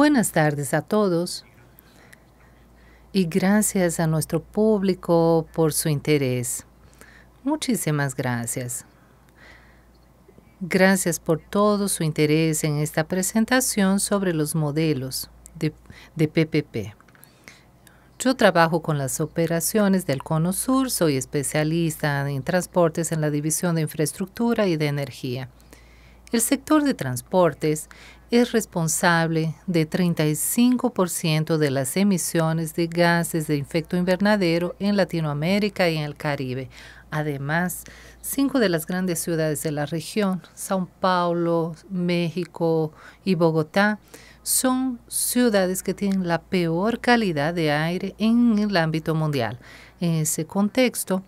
Buenas tardes a todos y gracias a nuestro público por su interés. Muchísimas gracias. Gracias por todo su interés en esta presentación sobre los modelos de, PPP. Yo trabajo con las operaciones del Cono Sur, soy especialista en transportes en la División de Infraestructura y de Energía. El sector de transportes es responsable de 35% de las emisiones de gases de efecto invernadero en Latinoamérica y en el Caribe. Además, cinco de las grandes ciudades de la región, Sao Paulo, México y Bogotá, son ciudades que tienen la peor calidad de aire en el ámbito mundial. En ese contexto,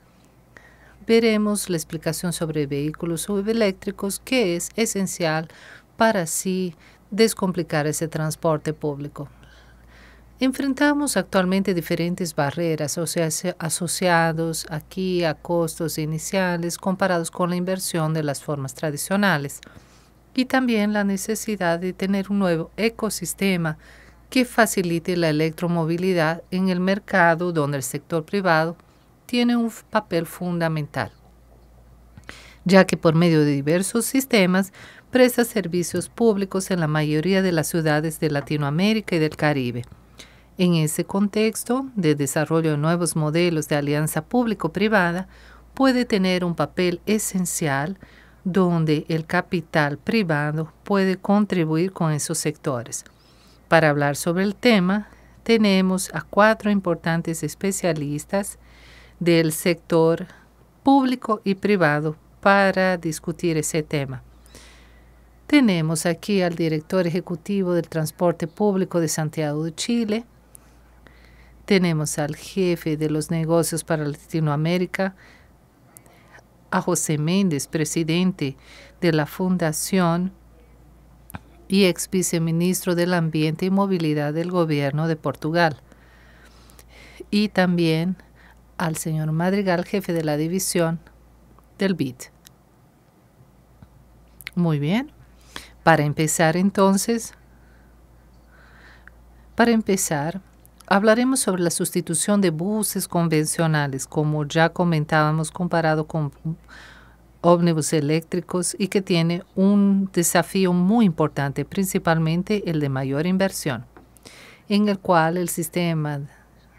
veremos la explicación sobre vehículos subeléctricos que es esencial para sí descomplicar ese transporte público. Enfrentamos actualmente diferentes barreras asociados aquí a costos iniciales comparados con la inversión de las formas tradicionales y también la necesidad de tener un nuevo ecosistema que facilite la electromovilidad en el mercado donde el sector privado tiene un papel fundamental, ya que por medio de diversos sistemas presta servicios públicos en la mayoría de las ciudades de Latinoamérica y del Caribe. En ese contexto de desarrollo de nuevos modelos de alianza público-privada, puede tener un papel esencial donde el capital privado puede contribuir con esos sectores. Para hablar sobre el tema, tenemos a cuatro importantes especialistas del sector público y privado para discutir ese tema. Tenemos aquí al director ejecutivo del Transporte Público de Santiago de Chile. Tenemos al jefe de los negocios para Latinoamérica, a José Méndez, presidente de la Fundación y ex viceministro del Ambiente y Movilidad del Gobierno de Portugal. Y también al señor Madrigal, jefe de la división del BID. Muy bien. Para empezar entonces, para empezar, hablaremos sobre la sustitución de buses convencionales, como ya comentábamos comparado con ómnibus eléctricos y que tiene un desafío muy importante, principalmente el de mayor inversión, en el cual el sistema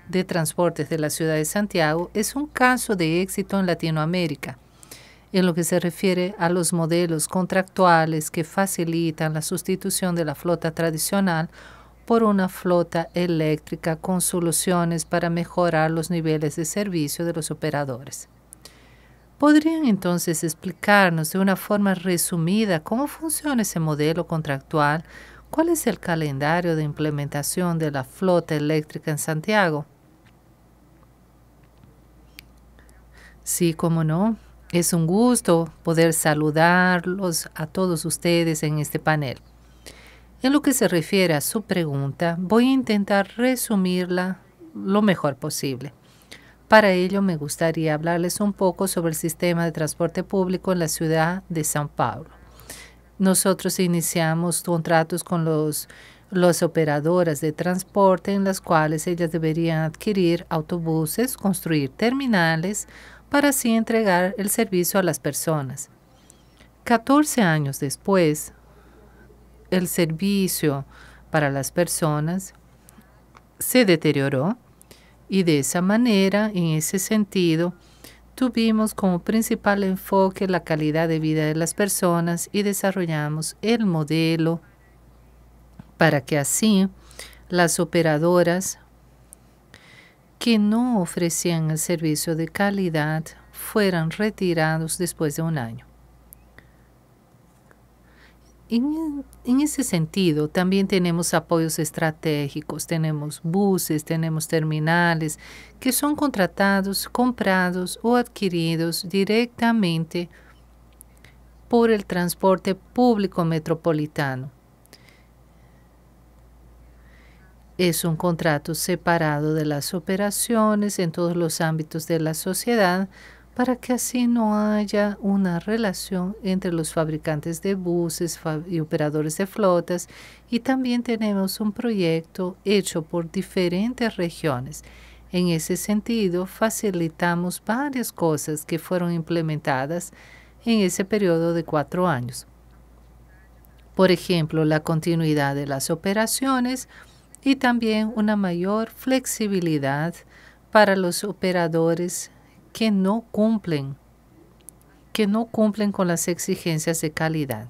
de transportes de la ciudad de Santiago es un caso de éxito en Latinoamérica en lo que se refiere a los modelos contractuales que facilitan la sustitución de la flota tradicional por una flota eléctrica con soluciones para mejorar los niveles de servicio de los operadores. ¿Podrían entonces explicarnos de una forma resumida cómo funciona ese modelo contractual? ¿Cuál es el calendario de implementación de la flota eléctrica en Santiago? Sí, cómo no. Es un gusto poder saludarlos a todos ustedes en este panel. En lo que se refiere a su pregunta, voy a intentar resumirla lo mejor posible. Para ello, me gustaría hablarles un poco sobre el sistema de transporte público en la ciudad de San Paulo. Nosotros iniciamos contratos con los, las operadoras de transporte en las cuales ellas deberían adquirir autobuses, construir terminales, para así entregar el servicio a las personas. 14 años después, el servicio para las personas se deterioró y de esa manera, en ese sentido, tuvimos como principal enfoque la calidad de vida de las personas y desarrollamos el modelo para que así las operadoras que no ofrecían el servicio de calidad fueran retirados después de un año. E, en, ese sentido, también tenemos apoyos estratégicos, tenemos buses, tenemos terminales que son contratados, comprados o adquiridos directamente por el transporte público metropolitano es un contrato separado de las operaciones en todos los ámbitos de la sociedad para que así no haya una relación entre los fabricantes de buses y operadores de flotas. Y también tenemos un proyecto hecho por diferentes regiones. En ese sentido, facilitamos varias cosas que fueron implementadas en ese periodo de cuatro años. Por ejemplo, la continuidad de las operaciones, y también una mayor flexibilidad para los operadores que no cumplen que no cumplen con las exigencias de calidad.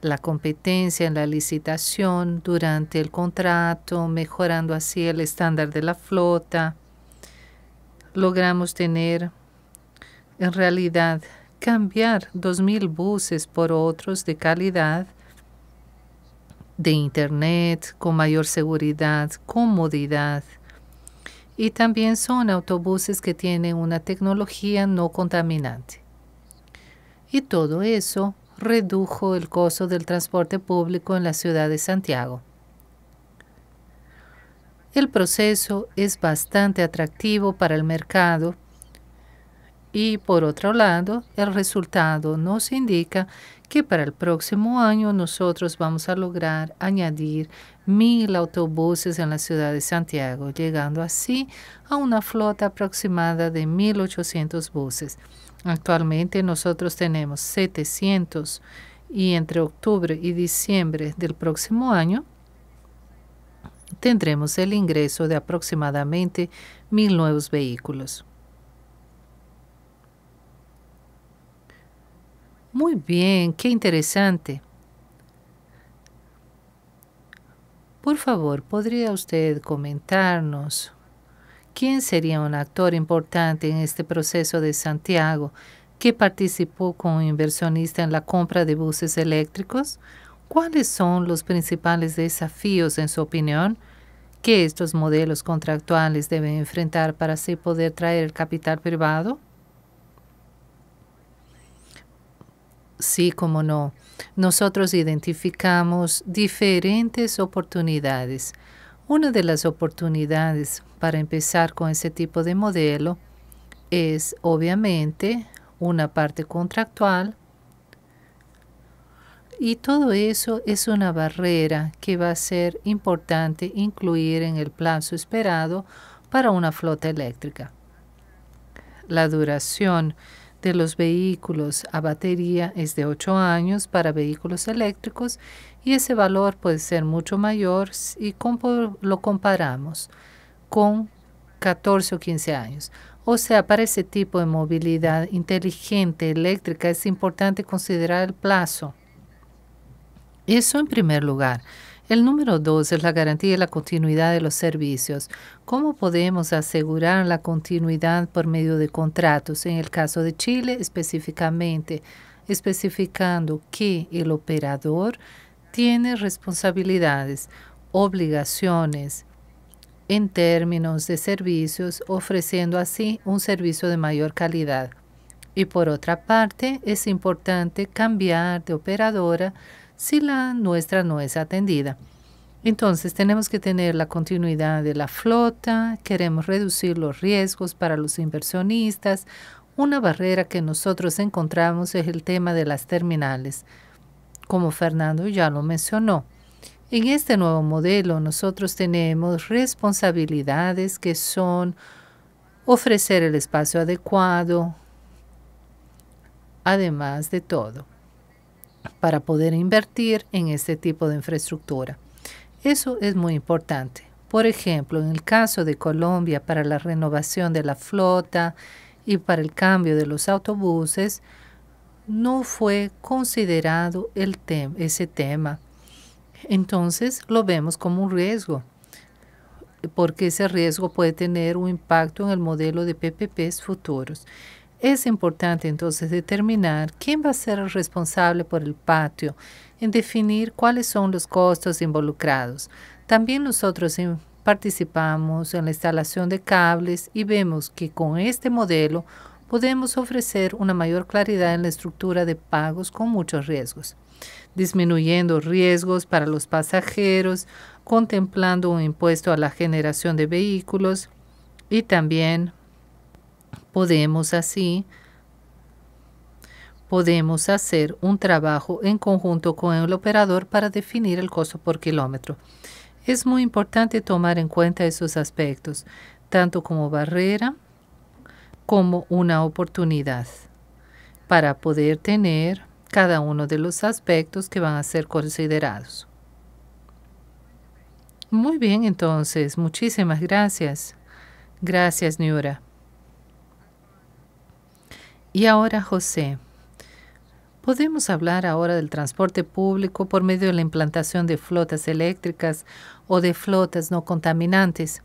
La competencia en la licitación durante el contrato, mejorando así el estándar de la flota, logramos tener en realidad cambiar 2.000 buses por otros de calidad de Internet con mayor seguridad, comodidad. Y también son autobuses que tienen una tecnología no contaminante. Y todo eso redujo el costo del transporte público en la ciudad de Santiago. El proceso es bastante atractivo para el mercado y por otro lado, el resultado nos indica que para el próximo año nosotros vamos a lograr añadir mil autobuses en la ciudad de Santiago, llegando así a una flota aproximada de 1.800 buses. Actualmente nosotros tenemos 700 y entre octubre y diciembre del próximo año tendremos el ingreso de aproximadamente mil nuevos vehículos. Muy bien, qué interesante. Por favor, ¿podría usted comentarnos quién sería un actor importante en este proceso de Santiago que participó como inversionista en la compra de buses eléctricos? ¿Cuáles son los principales desafíos, en su opinión, que estos modelos contractuales deben enfrentar para así poder traer el capital privado? Sí, como no. Nosotros identificamos diferentes oportunidades. Una de las oportunidades para empezar con ese tipo de modelo es obviamente una parte contractual y todo eso es una barrera que va a ser importante incluir en el plazo esperado para una flota eléctrica. La duración de los vehículos a batería es de 8 años para vehículos eléctricos y ese valor puede ser mucho mayor si lo comparamos con 14 o 15 años. O sea, para ese tipo de movilidad inteligente eléctrica es importante considerar el plazo. Eso en primer lugar. El número dos es la garantía de la continuidad de los servicios. ¿Cómo podemos asegurar la continuidad por medio de contratos? En el caso de Chile, específicamente, especificando que el operador tiene responsabilidades, obligaciones, en términos de servicios, ofreciendo así un servicio de mayor calidad. Y por otra parte, es importante cambiar de operadora si la nuestra no es atendida. Entonces tenemos que tener la continuidad de la flota, queremos reducir los riesgos para los inversionistas. Una barrera que nosotros encontramos es el tema de las terminales, como Fernando ya lo mencionó. En este nuevo modelo nosotros tenemos responsabilidades que son ofrecer el espacio adecuado, además de todo para poder invertir en este tipo de infraestructura. Eso es muy importante. Por ejemplo, en el caso de Colombia, para la renovación de la flota y para el cambio de los autobuses, no fue considerado el ese tema. Entonces lo vemos como un riesgo, porque ese riesgo puede tener un impacto en el modelo de PPPs futuros. Es importante entonces determinar quién va a ser responsable por el patio, en definir cuáles son los costos involucrados. También nosotros eh, participamos en la instalación de cables y vemos que con este modelo podemos ofrecer una mayor claridad en la estructura de pagos con muchos riesgos, disminuyendo riesgos para los pasajeros, contemplando un impuesto a la generación de vehículos y también Podemos así podemos hacer un trabajo en conjunto con el operador para definir el costo por kilómetro. Es muy importante tomar en cuenta esos aspectos, tanto como barrera como una oportunidad, para poder tener cada uno de los aspectos que van a ser considerados. Muy bien, entonces, muchísimas gracias. Gracias, Niura. Y ahora, José, podemos hablar ahora del transporte público por medio de la implantación de flotas eléctricas o de flotas no contaminantes.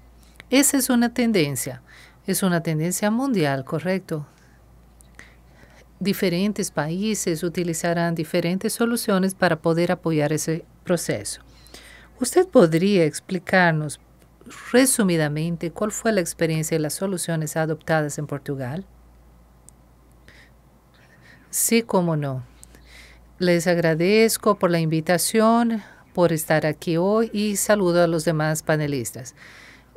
Esa es una tendencia, es una tendencia mundial, correcto. Diferentes países utilizarán diferentes soluciones para poder apoyar ese proceso. ¿Usted podría explicarnos resumidamente cuál fue la experiencia y las soluciones adoptadas en Portugal? Sí, como no. Les agradezco por la invitación, por estar aquí hoy y saludo a los demás panelistas.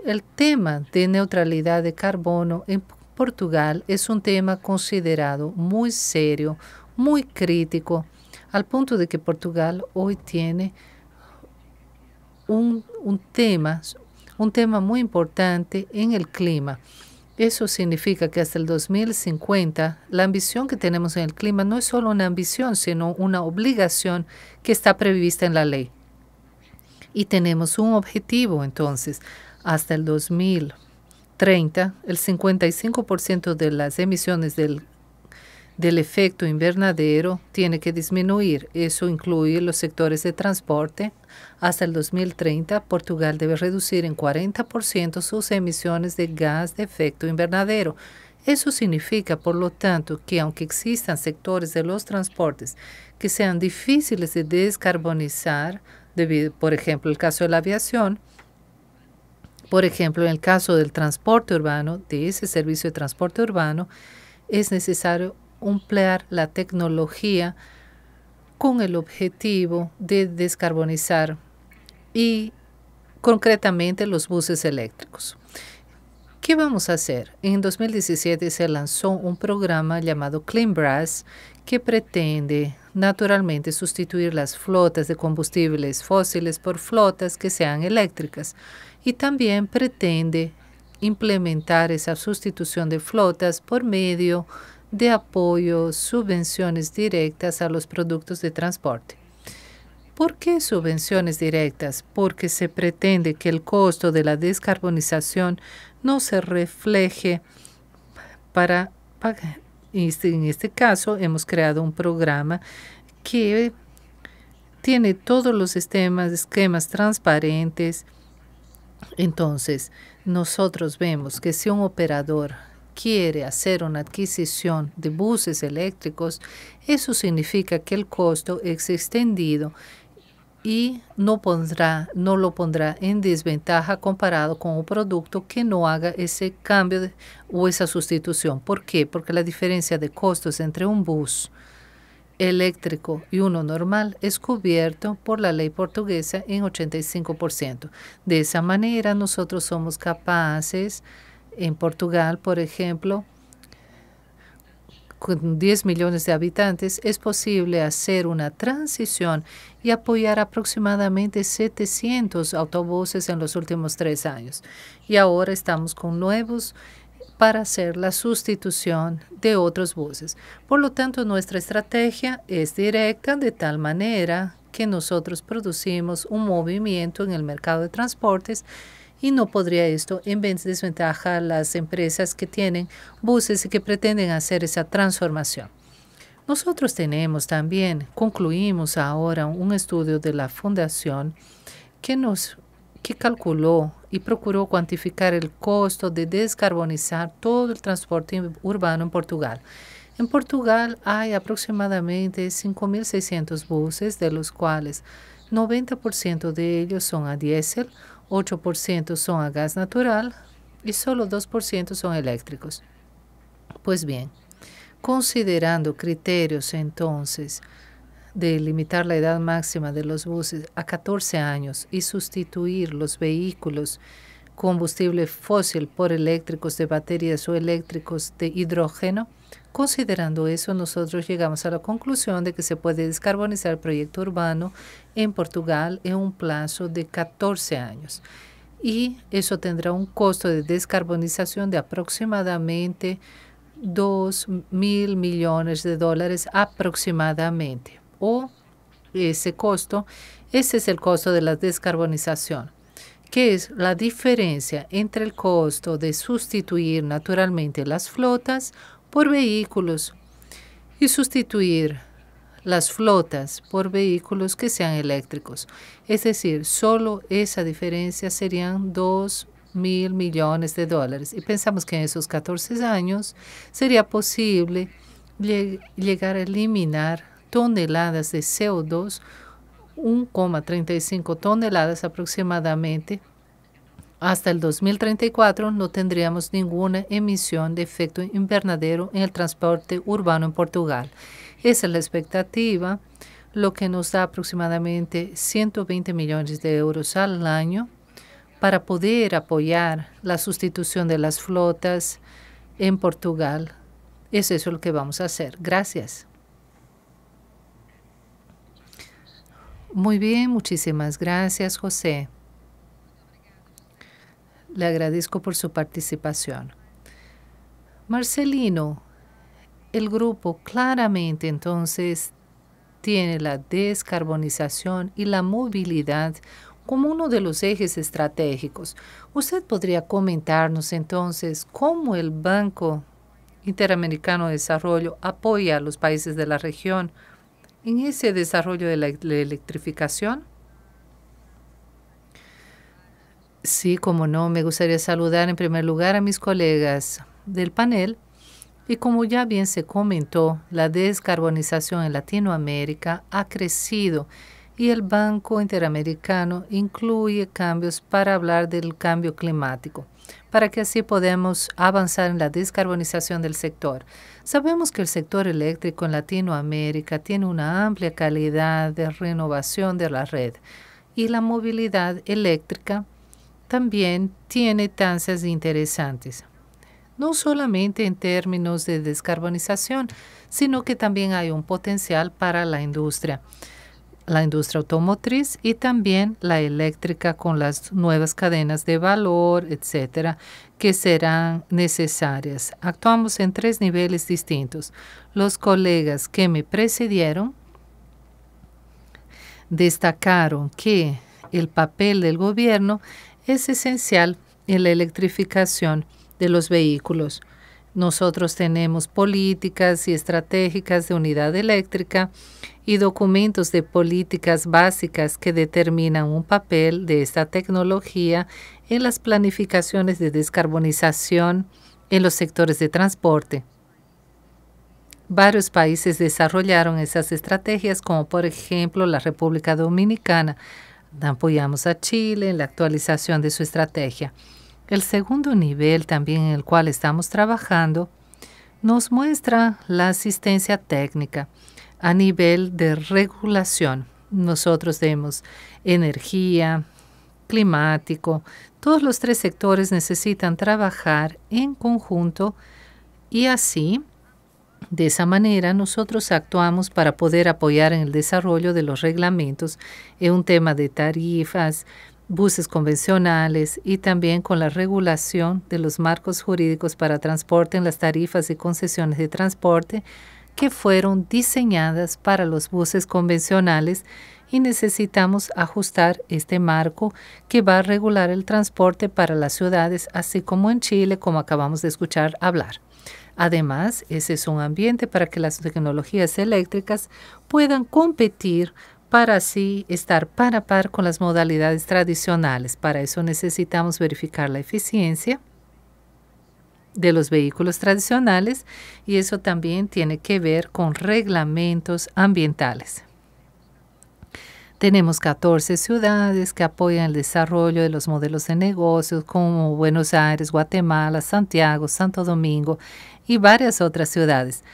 El tema de neutralidad de carbono en Portugal es un tema considerado muy serio, muy crítico, al punto de que Portugal hoy tiene un, un tema, un tema muy importante en el clima. Eso significa que hasta el 2050 la ambición que tenemos en el clima no es solo una ambición, sino una obligación que está prevista en la ley. Y tenemos un objetivo entonces. Hasta el 2030, el 55% de las emisiones del del efecto invernadero tiene que disminuir. Eso incluye los sectores de transporte. Hasta el 2030, Portugal debe reducir en 40% sus emisiones de gas de efecto invernadero. Eso significa, por lo tanto, que aunque existan sectores de los transportes que sean difíciles de descarbonizar, debido, por ejemplo, el caso de la aviación, por ejemplo, en el caso del transporte urbano, de ese servicio de transporte urbano, es necesario emplear la tecnología con el objetivo de descarbonizar y concretamente los buses eléctricos. ¿Qué vamos a hacer? En 2017 se lanzó un programa llamado Clean Brass que pretende naturalmente sustituir las flotas de combustibles fósiles por flotas que sean eléctricas y también pretende implementar esa sustitución de flotas por medio de apoyo, subvenciones directas a los productos de transporte. ¿Por qué subvenciones directas? Porque se pretende que el costo de la descarbonización no se refleje para pagar. Este, en este caso hemos creado un programa que tiene todos los sistemas, esquemas transparentes. Entonces, nosotros vemos que si un operador quiere hacer una adquisición de buses eléctricos, eso significa que el costo es extendido y no, pondrá, no lo pondrá en desventaja comparado con un producto que no haga ese cambio o esa sustitución. ¿Por qué? Porque la diferencia de costos entre un bus eléctrico y uno normal es cubierto por la ley portuguesa en 85%. De esa manera nosotros somos capaces en Portugal, por ejemplo, con 10 millones de habitantes, es posible hacer una transición y apoyar aproximadamente 700 autobuses en los últimos tres años. Y ahora estamos con nuevos para hacer la sustitución de otros buses. Por lo tanto, nuestra estrategia es directa de tal manera que nosotros producimos un movimiento en el mercado de transportes y no podría esto en vez de desventaja a las empresas que tienen buses y que pretenden hacer esa transformación. Nosotros tenemos también, concluimos ahora un estudio de la Fundación que nos que calculó y procuró cuantificar el costo de descarbonizar todo el transporte urbano en Portugal. En Portugal hay aproximadamente 5.600 buses, de los cuales 90% de ellos son a diésel, 8% son a gas natural y solo 2% son eléctricos. Pues bien, considerando criterios entonces de limitar la edad máxima de los buses a 14 años y sustituir los vehículos combustible fósil por eléctricos de baterías o eléctricos de hidrógeno, Considerando eso, nosotros llegamos a la conclusión de que se puede descarbonizar el proyecto urbano en Portugal en un plazo de 14 años. Y eso tendrá un costo de descarbonización de aproximadamente 2 mil millones de dólares aproximadamente. O ese costo, ese es el costo de la descarbonización que es la diferencia entre el costo de sustituir naturalmente las flotas por vehículos y sustituir las flotas por vehículos que sean eléctricos. Es decir, solo esa diferencia serían 2 mil millones de dólares. Y pensamos que en esos 14 años sería posible llegar a eliminar toneladas de CO2, 1,35 toneladas aproximadamente, hasta el 2034 no tendríamos ninguna emisión de efecto invernadero en el transporte urbano en Portugal. Esa es la expectativa, lo que nos da aproximadamente 120 millones de euros al año para poder apoyar la sustitución de las flotas en Portugal. Es eso lo que vamos a hacer. Gracias. Muy bien, muchísimas gracias, José. Le agradezco por su participación. Marcelino, el grupo claramente entonces tiene la descarbonización y la movilidad como uno de los ejes estratégicos. ¿Usted podría comentarnos entonces cómo el Banco Interamericano de Desarrollo apoya a los países de la región en ese desarrollo de la electrificación? Sí, como no, me gustaría saludar en primer lugar a mis colegas del panel. Y como ya bien se comentó, la descarbonización en Latinoamérica ha crecido y el Banco Interamericano incluye cambios para hablar del cambio climático, para que así podamos avanzar en la descarbonización del sector. Sabemos que el sector eléctrico en Latinoamérica tiene una amplia calidad de renovación de la red y la movilidad eléctrica también tiene tasas interesantes, no solamente en términos de descarbonización, sino que también hay un potencial para la industria, la industria automotriz y también la eléctrica con las nuevas cadenas de valor, etcétera, que serán necesarias. Actuamos en tres niveles distintos. Los colegas que me precedieron destacaron que el papel del gobierno es esencial en la electrificación de los vehículos. Nosotros tenemos políticas y estratégicas de unidad eléctrica y documentos de políticas básicas que determinan un papel de esta tecnología en las planificaciones de descarbonización en los sectores de transporte. Varios países desarrollaron esas estrategias, como por ejemplo la República Dominicana, Apoyamos a Chile en la actualización de su estrategia. El segundo nivel también en el cual estamos trabajando nos muestra la asistencia técnica a nivel de regulación. Nosotros tenemos energía, climático, todos los tres sectores necesitan trabajar en conjunto y así de esa manera, nosotros actuamos para poder apoyar en el desarrollo de los reglamentos en un tema de tarifas, buses convencionales y también con la regulación de los marcos jurídicos para transporte en las tarifas y concesiones de transporte que fueron diseñadas para los buses convencionales y necesitamos ajustar este marco que va a regular el transporte para las ciudades, así como en Chile, como acabamos de escuchar hablar. Además, ese es un ambiente para que las tecnologías eléctricas puedan competir para así estar par a par con las modalidades tradicionales. Para eso necesitamos verificar la eficiencia de los vehículos tradicionales y eso también tiene que ver con reglamentos ambientales. Tenemos 14 ciudades que apoyan el desarrollo de los modelos de negocios como Buenos Aires, Guatemala, Santiago, Santo Domingo, y varias otras ciudades.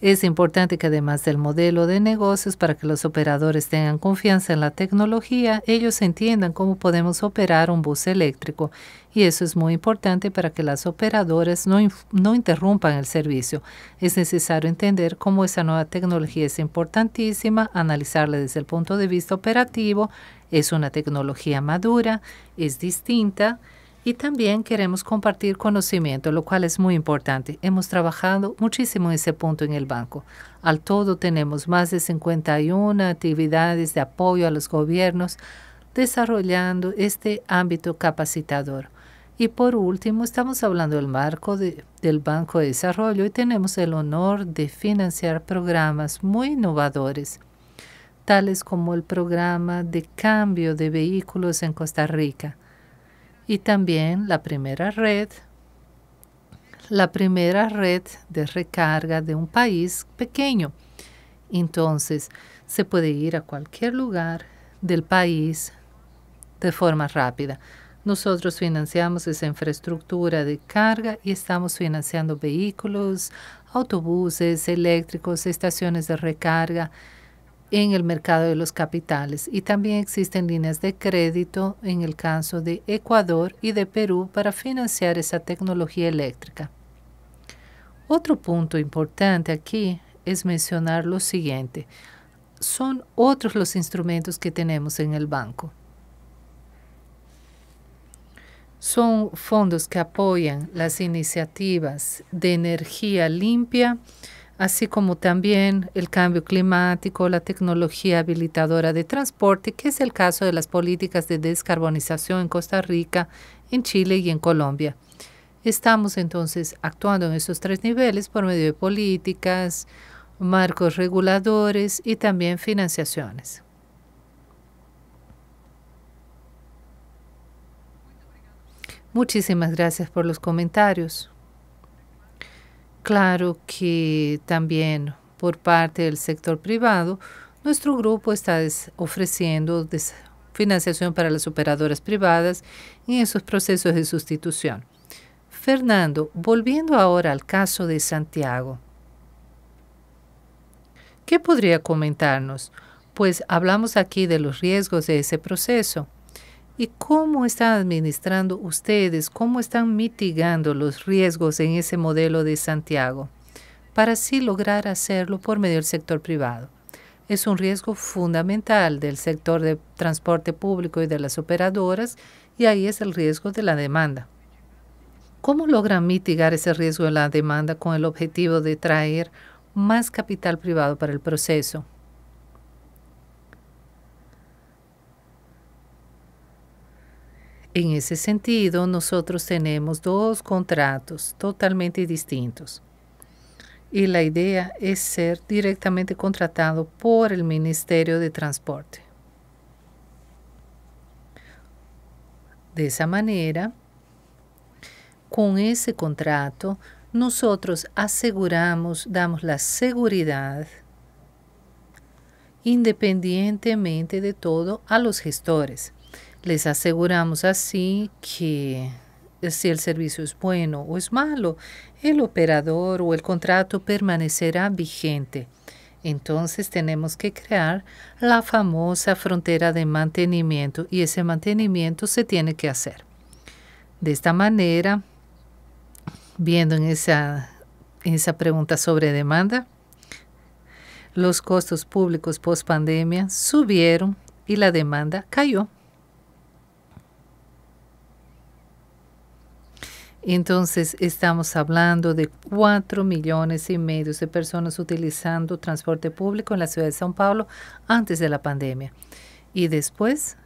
Es importante que además del modelo de negocios, para que los operadores tengan confianza en la tecnología, ellos entiendan cómo podemos operar un bus eléctrico. Y eso es muy importante para que las operadoras no, no interrumpan el servicio. Es necesario entender cómo esa nueva tecnología es importantísima, analizarla desde el punto de vista operativo. Es una tecnología madura, es distinta y también queremos compartir conocimiento, lo cual es muy importante. Hemos trabajado muchísimo en ese punto en el banco. Al todo tenemos más de 51 actividades de apoyo a los gobiernos desarrollando este ámbito capacitador. Y por último, estamos hablando del marco del Banco de Desarrollo y tenemos el honor de financiar programas muy innovadores, tales como el programa de cambio de vehículos en Costa Rica, y también la primera red, la primera red de recarga de un país pequeño. Entonces, se puede ir a cualquier lugar del país de forma rápida. Nosotros financiamos esa infraestructura de carga y estamos financiando vehículos, autobuses eléctricos, estaciones de recarga en el mercado de los capitales y también existen líneas de crédito en el caso de Ecuador y de Perú para financiar esa tecnología eléctrica. Otro punto importante aquí es mencionar lo siguiente. Son otros los instrumentos que tenemos en el banco. Son fondos que apoyan las iniciativas de energía limpia, así como también el cambio climático, la tecnología habilitadora de transporte, que es el caso de las políticas de descarbonización en Costa Rica, en Chile y en Colombia. Estamos entonces actuando en estos tres niveles por medio de políticas, marcos reguladores y también financiaciones. Muchísimas gracias por los comentarios. Claro que también por parte del sector privado, nuestro grupo está ofreciendo financiación para las operadoras privadas en esos procesos de sustitución. Fernando, volviendo ahora al caso de Santiago, ¿qué podría comentarnos? Pues hablamos aquí de los riesgos de ese proceso. ¿Y cómo están administrando ustedes, cómo están mitigando los riesgos en ese modelo de Santiago para así lograr hacerlo por medio del sector privado? Es un riesgo fundamental del sector de transporte público y de las operadoras y ahí es el riesgo de la demanda. ¿Cómo logran mitigar ese riesgo de la demanda con el objetivo de traer más capital privado para el proceso? En ese sentido, nosotros tenemos dos contratos totalmente distintos. Y la idea es ser directamente contratado por el Ministerio de Transporte. De esa manera, con ese contrato, nosotros aseguramos, damos la seguridad independientemente de todo a los gestores les aseguramos así que eh, si el servicio es bueno o es malo, el operador o el contrato permanecerá vigente. Entonces tenemos que crear la famosa frontera de mantenimiento y ese mantenimiento se tiene que hacer. De esta manera, viendo en esa, esa pregunta sobre demanda, los costos públicos post pandemia subieron y la demanda cayó. Entonces estamos hablando de 4 millones y medio de personas utilizando transporte público en la ciudad de São Paulo antes de la pandemia. Y después,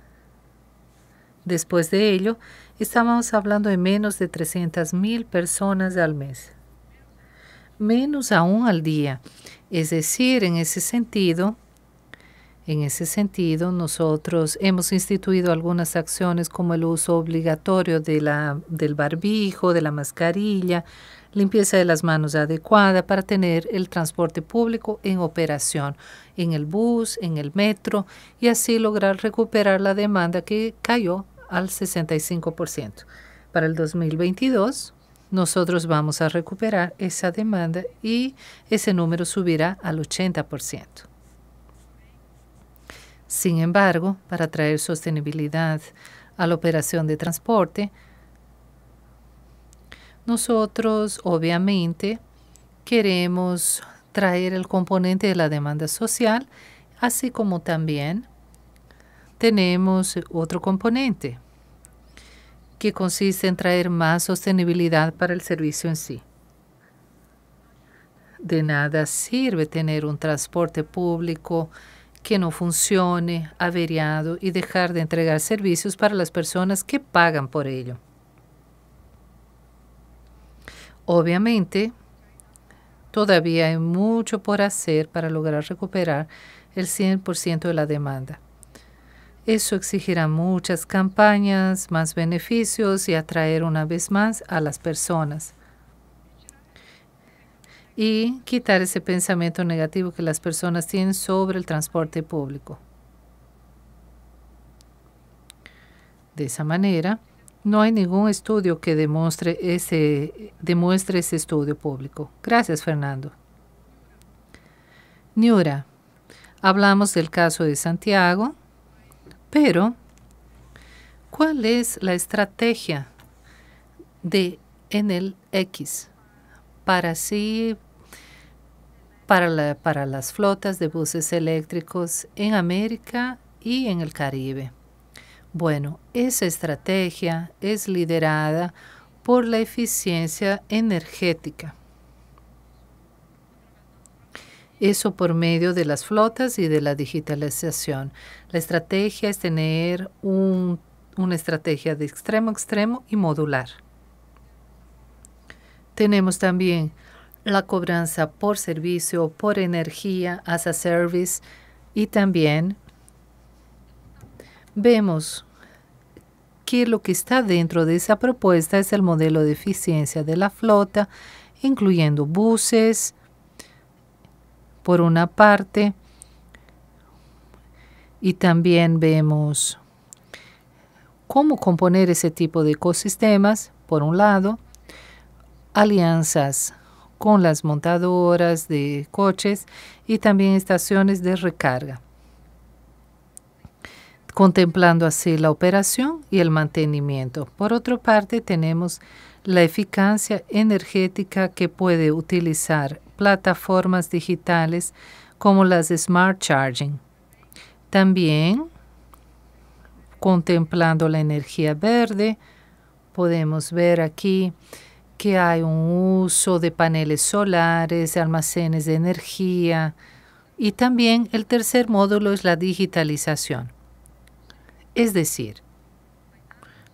después de ello, estábamos hablando de menos de 300 mil personas al mes. Menos aún al día. Es decir, en ese sentido, en ese sentido, nosotros hemos instituido algunas acciones como el uso obligatorio del barbijo, de la mascarilla, limpieza de las manos adecuada para tener el transporte público en operación, en el bus, en el metro, y así lograr recuperar la demanda que cayó al 65%. Para el 2022, nosotros vamos a recuperar esa demanda y ese número subirá al 80%. Sin embargo, para traer sostenibilidad a la operación de transporte, nosotros obviamente queremos traer el componente de la demanda social, así como también tenemos otro componente que consiste en traer más sostenibilidad para el servicio en sí. De nada sirve tener un transporte público que no funcione, averiado y dejar de entregar servicios para las personas que pagan por ello. Obviamente, todavía hay mucho por hacer para lograr recuperar el 100% de la demanda. Eso exigirá muchas campañas, más beneficios y atraer una vez más a las personas y quitar ese pensamiento negativo que las personas tienen sobre el transporte público. De esa manera, no hay ningún estudio que demuestre ese, demuestre ese estudio público. Gracias, Fernando. Niura, hablamos del caso de Santiago, pero ¿cuál es la estrategia de en el X para así para, las flotas de buses eléctricos en América y en el Caribe. Bueno, esa estrategia es liderada por la eficiencia energética. Eso por medio de las flotas y de la digitalización. La estrategia es tener una estrategia de extremo a extremo y modular. Tenemos también la cobranza por servicio, por energía, as a service, y también vemos que lo que está dentro de esa propuesta es el modelo de eficiencia de la flota, incluyendo buses, por una parte, y también vemos cómo componer ese tipo de ecosistemas, por un lado, alianzas con las montadoras de coches y también estaciones de recarga, contemplando así la operación y el mantenimiento. Por otra parte, tenemos la eficacia energética que puede utilizar plataformas digitales como las Smart Charging. También, contemplando la energía verde, podemos ver aquí que hay un uso de paneles solares, almacenes de energía y también el tercer módulo es la digitalización. Es decir,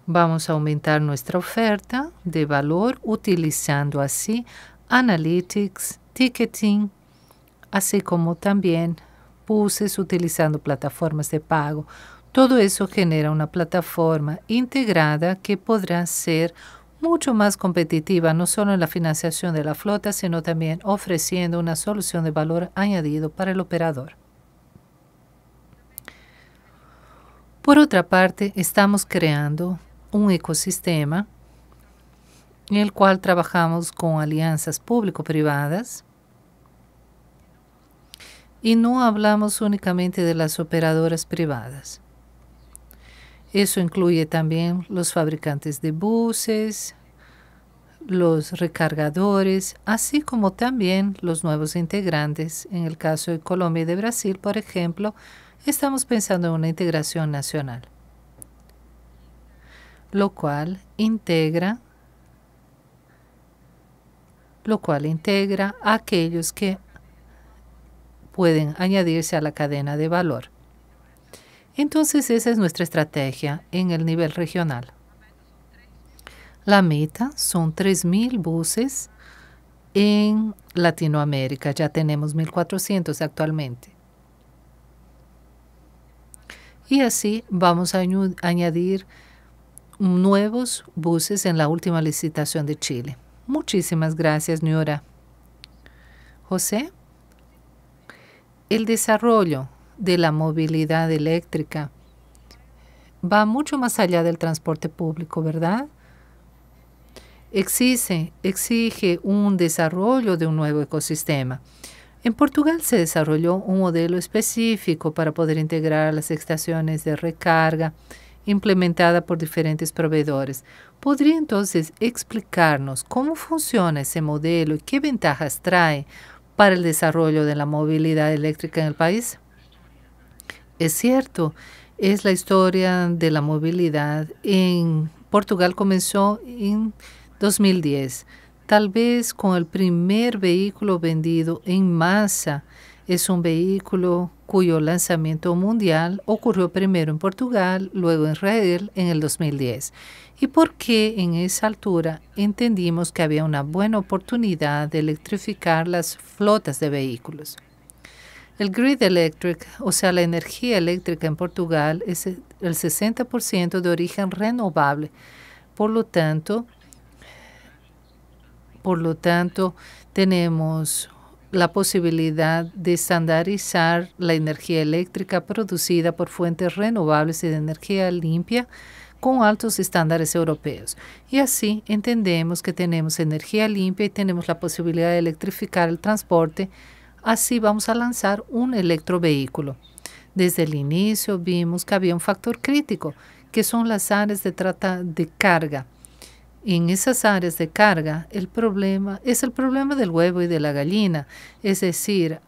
vamos a aumentar nuestra oferta de valor utilizando así analytics, ticketing, así como también buses utilizando plataformas de pago. Todo eso genera una plataforma integrada que podrá ser mucho más competitiva, no solo en la financiación de la flota, sino también ofreciendo una solución de valor añadido para el operador. Por otra parte, estamos creando un ecosistema en el cual trabajamos con alianzas público-privadas y no hablamos únicamente de las operadoras privadas. Eso incluye también los fabricantes de buses, los recargadores, así como también los nuevos integrantes. En el caso de Colombia y de Brasil, por ejemplo, estamos pensando en una integración nacional, lo cual integra lo cual integra a aquellos que pueden añadirse a la cadena de valor. Entonces esa es nuestra estrategia en el nivel regional. La meta son 3.000 buses en Latinoamérica. Ya tenemos 1.400 actualmente. Y así vamos a añadir nuevos buses en la última licitación de Chile. Muchísimas gracias, Niora. José, el desarrollo de la movilidad eléctrica. Va mucho más allá del transporte público, ¿verdad? Exige, un desarrollo de un nuevo ecosistema. En Portugal se desarrolló un modelo específico para poder integrar las estaciones de recarga implementada por diferentes proveedores. ¿Podría entonces explicarnos cómo funciona ese modelo y qué ventajas trae para el desarrollo de la movilidad eléctrica en el país? Es cierto, es la historia de la movilidad. En Portugal comenzó en 2010, tal vez con el primer vehículo vendido en masa. Es un vehículo cuyo lanzamiento mundial ocurrió primero en Portugal, luego en Israel en el 2010. ¿Y por qué en esa altura entendimos que había una buena oportunidad de electrificar las flotas de vehículos? El grid electric, o sea, la energía eléctrica en Portugal, es el 60% de origen renovable. Por lo tanto, por lo tanto, tenemos la posibilidad de estandarizar la energía eléctrica producida por fuentes renovables y de energía limpia con altos estándares europeos. Y así entendemos que tenemos energía limpia y tenemos la posibilidad de electrificar el transporte Así vamos a lanzar un electrovehículo. Desde el inicio vimos que había un factor crítico, que son las áreas de, trata de carga. En esas áreas de carga, el problema es el problema del huevo y de la gallina. Es decir,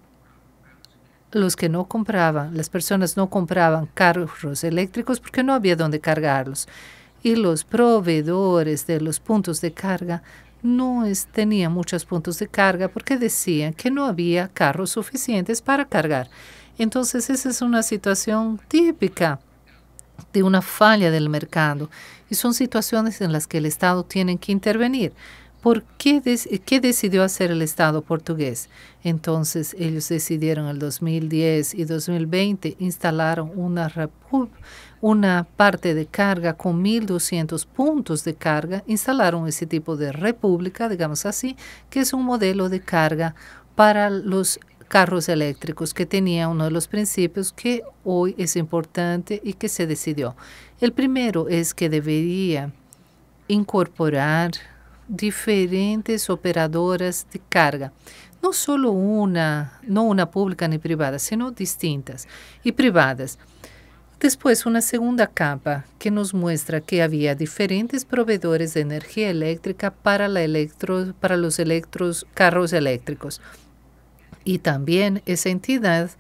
los que no compraban, las personas no compraban carros eléctricos porque no había dónde cargarlos. Y los proveedores de los puntos de carga no es, tenía muchos puntos de carga porque decían que no había carros suficientes para cargar. Entonces esa es una situación típica de una falla del mercado y son situaciones en las que el Estado tiene que intervenir. ¿Por qué, decidió hacer el Estado portugués? Entonces ellos decidieron en el 2010 y 2020 instalaron una república una parte de carga con 1.200 puntos de carga, instalaron ese tipo de república, digamos así, que es un modelo de carga para los carros eléctricos, que tenía uno de los principios que hoy es importante y que se decidió. El primero es que debería incorporar diferentes operadoras de carga, no solo una, no una pública ni privada, sino distintas y privadas. Después una segunda capa que nos muestra que había diferentes proveedores de energía eléctrica para, la electro, para los electros, carros eléctricos. Y también esa entidad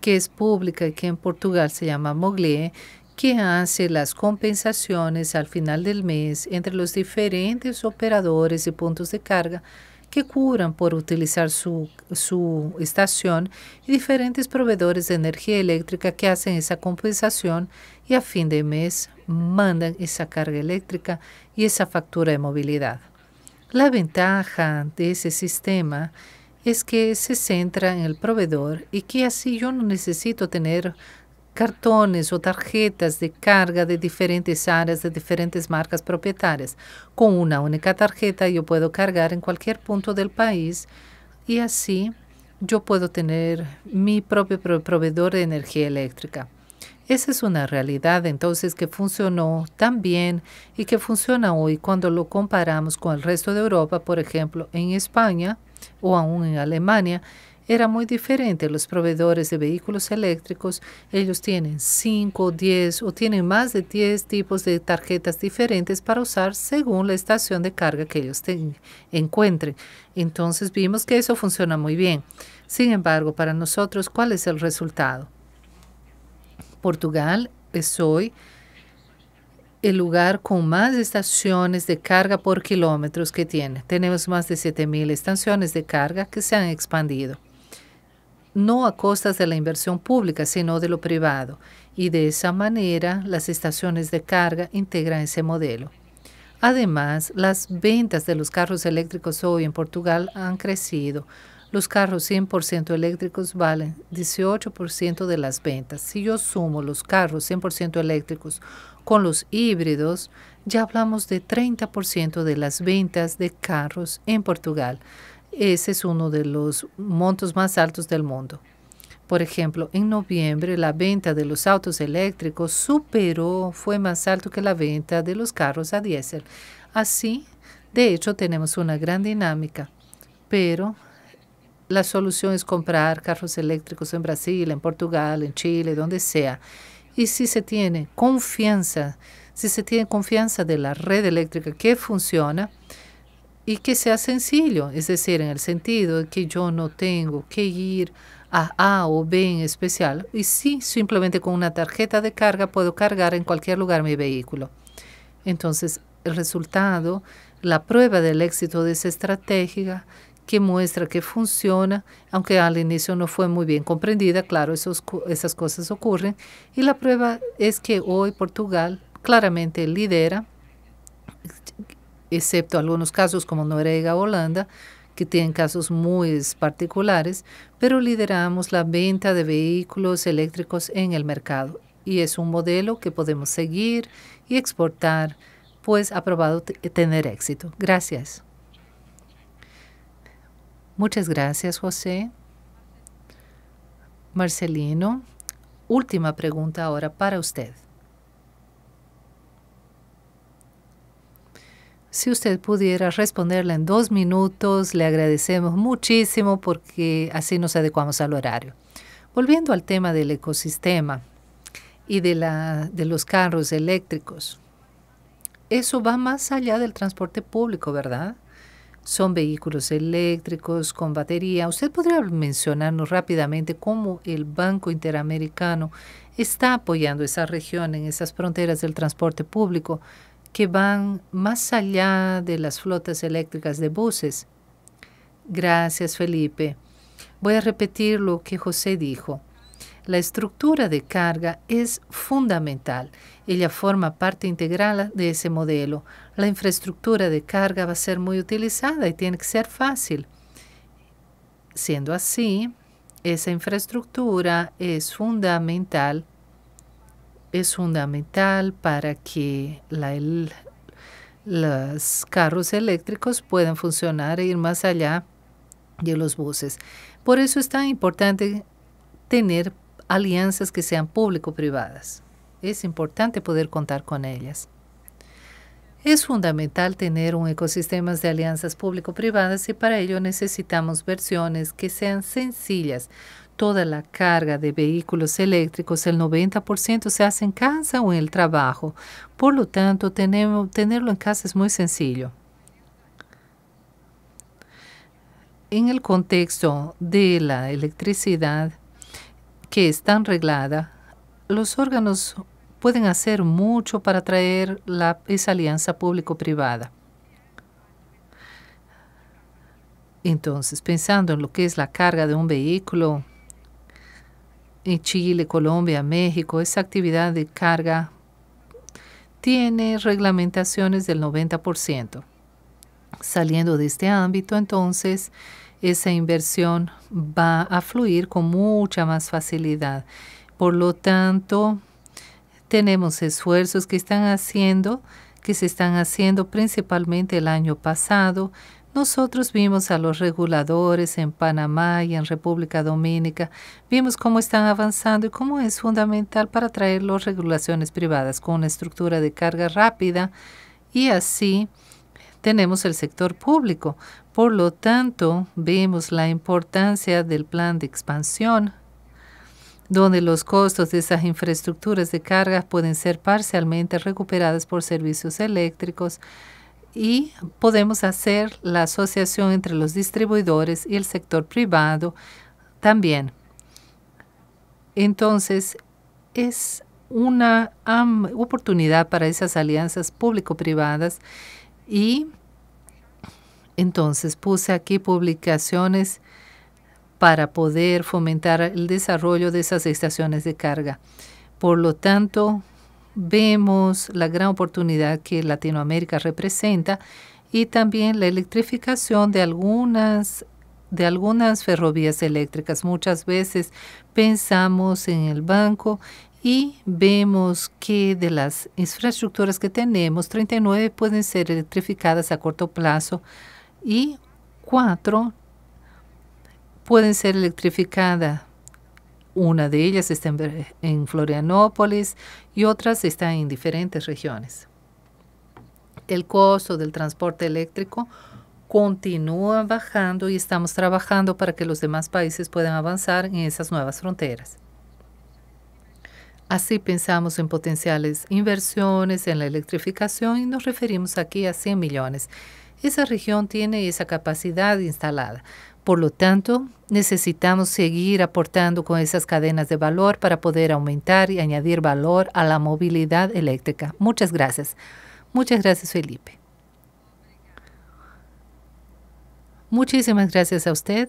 que es pública y que en Portugal se llama Moglié, que hace las compensaciones al final del mes entre los diferentes operadores y puntos de carga que curan por utilizar su, su estación y diferentes proveedores de energía eléctrica que hacen esa compensación y a fin de mes mandan esa carga eléctrica y esa factura de movilidad. La ventaja de ese sistema es que se centra en el proveedor y que así yo no necesito tener cartones o tarjetas de carga de diferentes áreas de diferentes marcas propietarias con una única tarjeta, yo puedo cargar en cualquier punto del país y así yo puedo tener mi propio proveedor de energía eléctrica Esa es una realidad entonces que funcionó tan bien y que funciona hoy cuando lo comparamos con el resto de Europa, por ejemplo, en España o aún en Alemania, era muy diferente. Los proveedores de vehículos eléctricos, ellos tienen 5, 10 o tienen más de 10 tipos de tarjetas diferentes para usar según la estación de carga que ellos encuentren. Entonces vimos que eso funciona muy bien. Sin embargo, para nosotros, ¿cuál es el resultado? Portugal es hoy el lugar con más estaciones de carga por kilómetros que tiene. Tenemos más de 7.000 estaciones de carga que se han expandido no a costas de la inversión pública, sino de lo privado. Y de esa manera las estaciones de carga integran ese modelo. Además, las ventas de los carros eléctricos hoy en Portugal han crecido. Los carros 100% eléctricos valen 18% de las ventas. Si yo sumo los carros 100% eléctricos con los híbridos, ya hablamos de 30% de las ventas de carros en Portugal. Ese es uno de los montos más altos del mundo. Por ejemplo, en noviembre la venta de los autos eléctricos superó, fue más alto que la venta de los carros a diésel. Así, de hecho, tenemos una gran dinámica, pero la solución es comprar carros eléctricos en Brasil, en Portugal, en Chile, donde sea. Y si se tiene confianza, si se tiene confianza de la red eléctrica que funciona, y que sea sencillo, es decir, en el sentido de que yo no tengo que ir a A o B en especial, y sí, simplemente con una tarjeta de carga puedo cargar en cualquier lugar mi vehículo. Entonces, el resultado, la prueba del éxito de esa estrategia que muestra que funciona, aunque al inicio no fue muy bien comprendida, claro, esos, esas cosas ocurren, y la prueba es que hoy Portugal claramente lidera excepto algunos casos como Noruega, o Holanda, que tienen casos muy particulares, pero lideramos la venta de vehículos eléctricos en el mercado y es un modelo que podemos seguir y exportar, pues ha probado tener éxito. Gracias. Muchas gracias, José. Marcelino, última pregunta ahora para usted. Si usted pudiera responderla en dos minutos, le agradecemos muchísimo porque así nos adecuamos al horario. Volviendo al tema del ecosistema y de, la, de los carros eléctricos, eso va más allá del transporte público, ¿verdad? Son vehículos eléctricos con batería. ¿Usted podría mencionarnos rápidamente cómo el Banco Interamericano está apoyando esa región en esas fronteras del transporte público? que van más allá de las flotas eléctricas de buses. Gracias, Felipe. Voy a repetir lo que José dijo. La estructura de carga es fundamental. Ella forma parte integral de ese modelo. La infraestructura de carga va a ser muy utilizada y tiene que ser fácil. Siendo así, esa infraestructura es fundamental es fundamental para que los carros eléctricos puedan funcionar e ir más allá de los buses. Por eso es tan importante tener alianzas que sean público-privadas. Es importante poder contar con ellas. Es fundamental tener un ecosistema de alianzas público-privadas y para ello necesitamos versiones que sean sencillas, toda la carga de vehículos eléctricos, el 90% se hace en casa o en el trabajo. Por lo tanto, tenerlo en casa es muy sencillo. En el contexto de la electricidad que es tan reglada, los órganos pueden hacer mucho para traer esa alianza público-privada. Entonces, pensando en lo que es la carga de un vehículo, en Chile, Colombia, México, esa actividad de carga tiene reglamentaciones del 90%. Saliendo de este ámbito, entonces, esa inversión va a fluir con mucha más facilidad. Por lo tanto, tenemos esfuerzos que están haciendo, que se están haciendo principalmente el año pasado nosotros vimos a los reguladores en Panamá y en República Dominicana, vimos cómo están avanzando y cómo es fundamental para traer las regulaciones privadas con una estructura de carga rápida y así tenemos el sector público. Por lo tanto, vemos la importancia del plan de expansión donde los costos de esas infraestructuras de carga pueden ser parcialmente recuperadas por servicios eléctricos, y podemos hacer la asociación entre los distribuidores y el sector privado también. Entonces, es una oportunidad para esas alianzas público-privadas y entonces puse aquí publicaciones para poder fomentar el desarrollo de esas estaciones de carga. Por lo tanto, vemos la gran oportunidad que Latinoamérica representa y también la electrificación de algunas de algunas ferrovías eléctricas. Muchas veces pensamos en el banco y vemos que de las infraestructuras que tenemos, 39 pueden ser electrificadas a corto plazo y 4 pueden ser electrificadas una de ellas está en, Florianópolis y otras están en diferentes regiones. El costo del transporte eléctrico continúa bajando y estamos trabajando para que los demás países puedan avanzar en esas nuevas fronteras. Así pensamos en potenciales inversiones en la electrificación y nos referimos aquí a 100 millones. Esa región tiene esa capacidad instalada. Por lo tanto, necesitamos seguir aportando con esas cadenas de valor para poder aumentar y añadir valor a la movilidad eléctrica. Muchas gracias. Muchas gracias, Felipe. Muchísimas gracias a usted.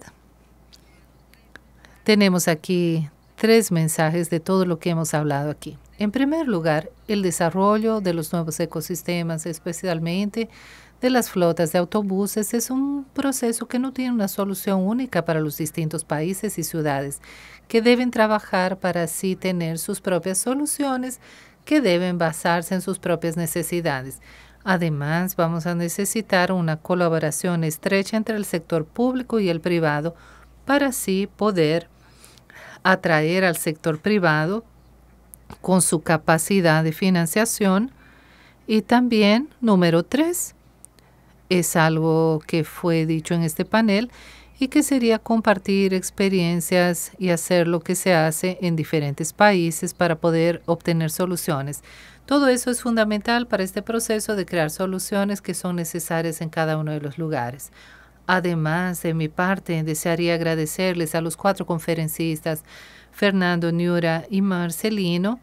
Tenemos aquí tres mensajes de todo lo que hemos hablado aquí. En primer lugar, el desarrollo de los nuevos ecosistemas, especialmente de las flotas de autobuses es un proceso que no tiene una solución única para los distintos países y ciudades, que deben trabajar para así tener sus propias soluciones que deben basarse en sus propias necesidades. Además, vamos a necesitar una colaboración estrecha entre el sector público y el privado para así poder atraer al sector privado con su capacidad de financiación. Y también, número tres, es algo que fue dicho en este panel y que sería compartir experiencias y hacer lo que se hace en diferentes países para poder obtener soluciones. Todo eso es fundamental para este proceso de crear soluciones que son necesarias en cada uno de los lugares. Además, de mi parte, desearía agradecerles a los cuatro conferencistas, Fernando Niura y Marcelino,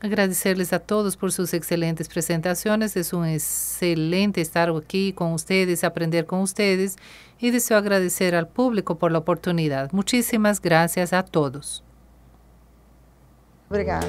Agradecer-lhes a todos por suas excelentes apresentações. É um excelente estar aqui com vocês, aprender com vocês, e desejo agradecer ao público por a oportunidade. Muitíssimas graças a todos. Obrigada.